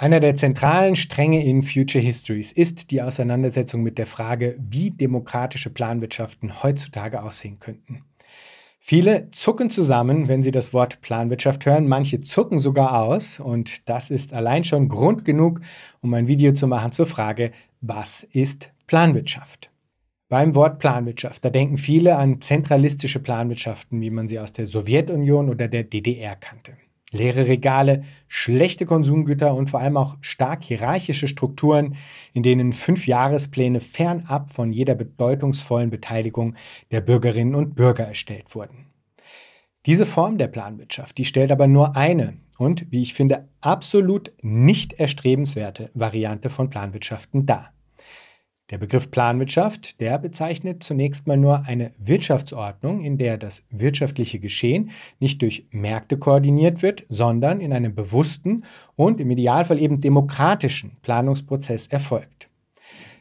Einer der zentralen Stränge in Future Histories ist die Auseinandersetzung mit der Frage, wie demokratische Planwirtschaften heutzutage aussehen könnten. Viele zucken zusammen, wenn sie das Wort Planwirtschaft hören, manche zucken sogar aus und das ist allein schon Grund genug, um ein Video zu machen zur Frage, was ist Planwirtschaft? Beim Wort Planwirtschaft, da denken viele an zentralistische Planwirtschaften, wie man sie aus der Sowjetunion oder der DDR kannte. Leere Regale, schlechte Konsumgüter und vor allem auch stark hierarchische Strukturen, in denen fünf Fünfjahrespläne fernab von jeder bedeutungsvollen Beteiligung der Bürgerinnen und Bürger erstellt wurden. Diese Form der Planwirtschaft, die stellt aber nur eine und, wie ich finde, absolut nicht erstrebenswerte Variante von Planwirtschaften dar. Der Begriff Planwirtschaft, der bezeichnet zunächst mal nur eine Wirtschaftsordnung, in der das wirtschaftliche Geschehen nicht durch Märkte koordiniert wird, sondern in einem bewussten und im Idealfall eben demokratischen Planungsprozess erfolgt.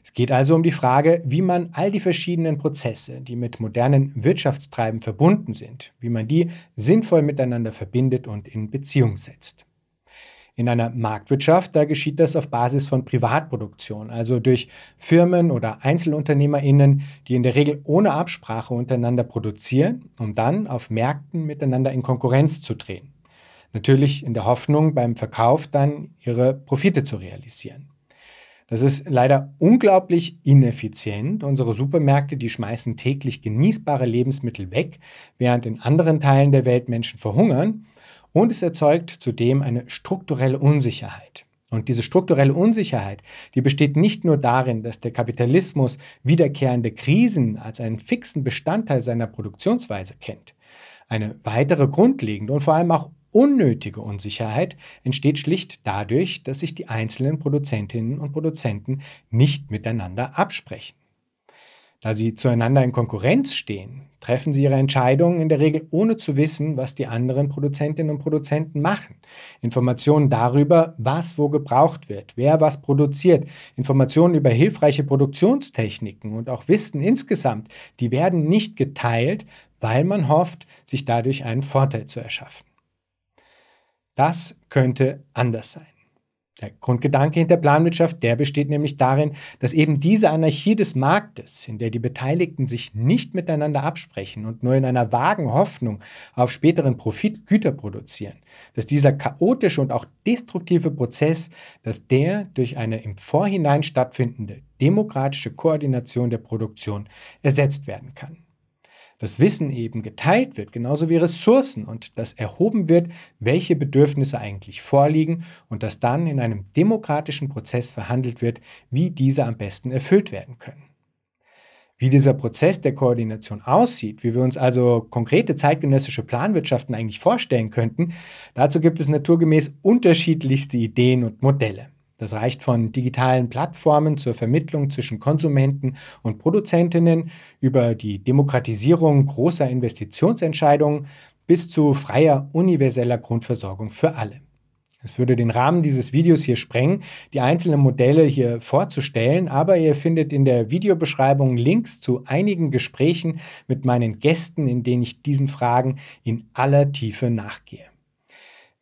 Es geht also um die Frage, wie man all die verschiedenen Prozesse, die mit modernen Wirtschaftstreiben verbunden sind, wie man die sinnvoll miteinander verbindet und in Beziehung setzt. In einer Marktwirtschaft, da geschieht das auf Basis von Privatproduktion, also durch Firmen oder Einzelunternehmerinnen, die in der Regel ohne Absprache untereinander produzieren, um dann auf Märkten miteinander in Konkurrenz zu drehen. Natürlich in der Hoffnung, beim Verkauf dann ihre Profite zu realisieren. Das ist leider unglaublich ineffizient. Unsere Supermärkte, die schmeißen täglich genießbare Lebensmittel weg, während in anderen Teilen der Welt Menschen verhungern. Und es erzeugt zudem eine strukturelle Unsicherheit. Und diese strukturelle Unsicherheit, die besteht nicht nur darin, dass der Kapitalismus wiederkehrende Krisen als einen fixen Bestandteil seiner Produktionsweise kennt. Eine weitere grundlegende und vor allem auch unnötige Unsicherheit entsteht schlicht dadurch, dass sich die einzelnen Produzentinnen und Produzenten nicht miteinander absprechen. Da sie zueinander in Konkurrenz stehen, treffen sie ihre Entscheidungen in der Regel ohne zu wissen, was die anderen Produzentinnen und Produzenten machen. Informationen darüber, was wo gebraucht wird, wer was produziert, Informationen über hilfreiche Produktionstechniken und auch Wissen insgesamt, die werden nicht geteilt, weil man hofft, sich dadurch einen Vorteil zu erschaffen. Das könnte anders sein. Der Grundgedanke hinter Planwirtschaft, der besteht nämlich darin, dass eben diese Anarchie des Marktes, in der die Beteiligten sich nicht miteinander absprechen und nur in einer vagen Hoffnung auf späteren Profit Güter produzieren, dass dieser chaotische und auch destruktive Prozess, dass der durch eine im Vorhinein stattfindende demokratische Koordination der Produktion ersetzt werden kann das Wissen eben geteilt wird, genauso wie Ressourcen und dass erhoben wird, welche Bedürfnisse eigentlich vorliegen und dass dann in einem demokratischen Prozess verhandelt wird, wie diese am besten erfüllt werden können. Wie dieser Prozess der Koordination aussieht, wie wir uns also konkrete zeitgenössische Planwirtschaften eigentlich vorstellen könnten, dazu gibt es naturgemäß unterschiedlichste Ideen und Modelle. Das reicht von digitalen Plattformen zur Vermittlung zwischen Konsumenten und Produzentinnen über die Demokratisierung großer Investitionsentscheidungen bis zu freier universeller Grundversorgung für alle. Es würde den Rahmen dieses Videos hier sprengen, die einzelnen Modelle hier vorzustellen, aber ihr findet in der Videobeschreibung Links zu einigen Gesprächen mit meinen Gästen, in denen ich diesen Fragen in aller Tiefe nachgehe.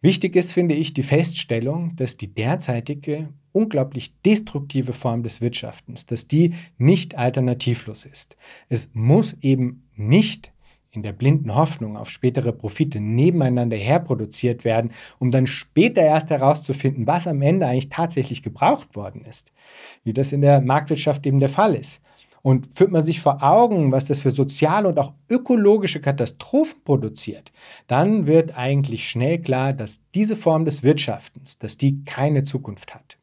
Wichtig ist, finde ich, die Feststellung, dass die derzeitige unglaublich destruktive Form des Wirtschaftens, dass die nicht alternativlos ist. Es muss eben nicht in der blinden Hoffnung auf spätere Profite nebeneinander herproduziert werden, um dann später erst herauszufinden, was am Ende eigentlich tatsächlich gebraucht worden ist, wie das in der Marktwirtschaft eben der Fall ist. Und führt man sich vor Augen, was das für soziale und auch ökologische Katastrophen produziert, dann wird eigentlich schnell klar, dass diese Form des Wirtschaftens, dass die keine Zukunft hat.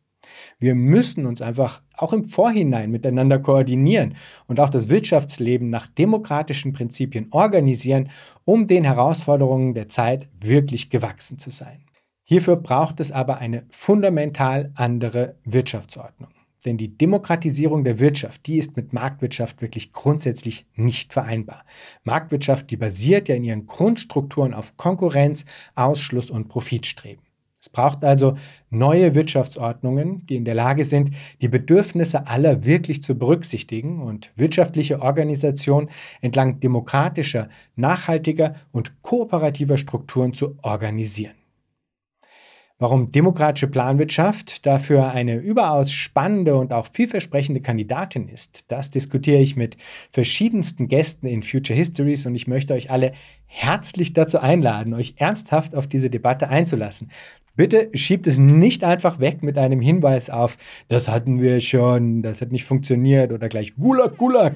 Wir müssen uns einfach auch im Vorhinein miteinander koordinieren und auch das Wirtschaftsleben nach demokratischen Prinzipien organisieren, um den Herausforderungen der Zeit wirklich gewachsen zu sein. Hierfür braucht es aber eine fundamental andere Wirtschaftsordnung. Denn die Demokratisierung der Wirtschaft, die ist mit Marktwirtschaft wirklich grundsätzlich nicht vereinbar. Marktwirtschaft, die basiert ja in ihren Grundstrukturen auf Konkurrenz, Ausschluss und Profitstreben. Es braucht also neue Wirtschaftsordnungen, die in der Lage sind, die Bedürfnisse aller wirklich zu berücksichtigen und wirtschaftliche Organisation entlang demokratischer, nachhaltiger und kooperativer Strukturen zu organisieren warum demokratische Planwirtschaft dafür eine überaus spannende und auch vielversprechende Kandidatin ist, das diskutiere ich mit verschiedensten Gästen in Future Histories und ich möchte euch alle herzlich dazu einladen, euch ernsthaft auf diese Debatte einzulassen. Bitte schiebt es nicht einfach weg mit einem Hinweis auf, das hatten wir schon, das hat nicht funktioniert oder gleich Gulag, Gulag.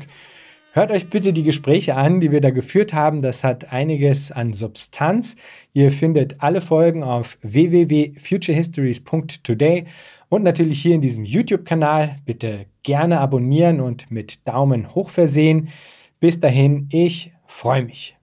Hört euch bitte die Gespräche an, die wir da geführt haben. Das hat einiges an Substanz. Ihr findet alle Folgen auf www.futurehistories.today und natürlich hier in diesem YouTube-Kanal. Bitte gerne abonnieren und mit Daumen hoch versehen. Bis dahin, ich freue mich.